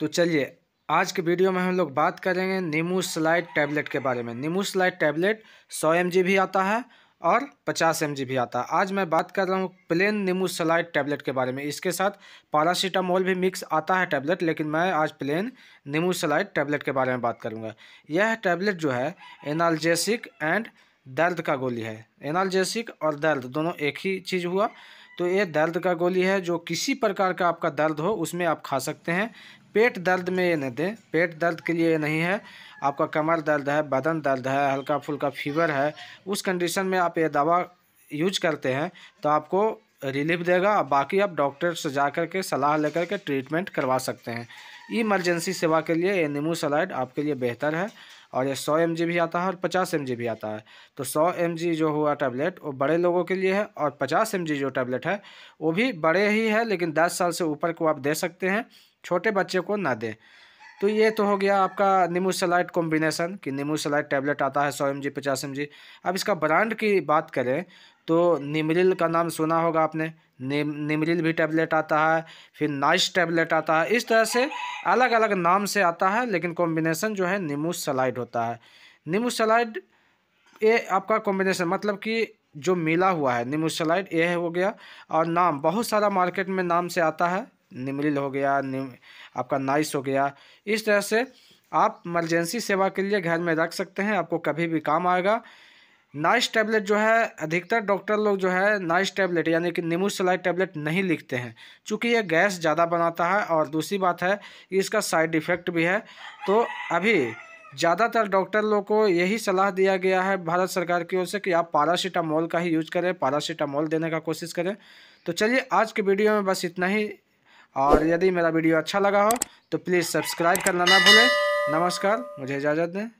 तो चलिए आज के वीडियो में हम लोग बात करेंगे नीमू स्लाइड टैबलेट के बारे में नीमू स्लाइड टैबलेट 100 एम भी आता है और 50 एम भी आता है आज मैं बात कर रहा हूँ प्लेन नीमू स्लाइड टैबलेट के बारे में इसके साथ पारासीटामोल भी मिक्स आता है टैबलेट लेकिन मैं आज प्लेन नीमू स्लाइड टैबलेट के बारे में बात करूँगा यह टैबलेट जो है एनालजेसिक एंड दर्द का गोली है एनालजेसिक और दर्द दोनों एक ही चीज़ हुआ तो ये दर्द का गोली है जो किसी प्रकार का आपका दर्द हो उसमें आप खा सकते हैं पेट दर्द में ये न दें पेट दर्द के लिए ये नहीं है आपका कमर दर्द है बदन दर्द है हल्का फुल्का फीवर है उस कंडीशन में आप ये दवा यूज करते हैं तो आपको रिलीफ देगा और बाकी आप डॉक्टर से जा कर के सलाह लेकर के ट्रीटमेंट करवा सकते हैं इमरजेंसी सेवा के लिए ये नीमू सलाइड आपके लिए बेहतर है और ये सौ एम भी आता है और पचास एम भी आता है तो सौ एम जो हुआ टैबलेट वो बड़े लोगों के लिए है और पचास एम जो टैबलेट है वो भी बड़े ही है लेकिन दस साल से ऊपर को आप दे सकते हैं छोटे बच्चे को ना दें तो ये तो हो गया आपका नीमू सलाइड कॉम्बिनेसन कि नीमू सलाइड टैबलेट आता है सौ एम जी पचास एम जी अब इसका ब्रांड की बात करें तो निमरिल का नाम सुना होगा आपने निम निमरिल भी टैबलेट आता है फिर नाइस टैबलेट आता है इस तरह से अलग अलग नाम से आता है लेकिन कॉम्बिनेसन जो है नीमू सलाइड होता है नीमू सलाइड ये आपका कॉम्बिनेसन मतलब कि जो मिला हुआ है निमोसलाइड ये हो गया और नाम बहुत सारा मार्केट में नाम से आता है निमरिल हो गया निम आपका नाइस हो गया इस तरह से आप इमरजेंसी सेवा के लिए घर में रख सकते हैं आपको कभी भी काम आएगा नाइस टैबलेट जो है अधिकतर डॉक्टर लोग जो है नाइस टैबलेट यानी कि सलाई टैबलेट नहीं लिखते हैं क्योंकि ये गैस ज़्यादा बनाता है और दूसरी बात है इसका साइड इफ़ेक्ट भी है तो अभी ज़्यादातर डॉक्टर लोग को यही सलाह दिया गया है भारत सरकार की ओर से कि आप पारासीटामोल का ही यूज़ करें पारासीटामोल देने का कोशिश करें तो चलिए आज के वीडियो में बस इतना ही और यदि मेरा वीडियो अच्छा लगा हो तो प्लीज़ सब्सक्राइब करना ना भूलें नमस्कार मुझे इजाज़त दें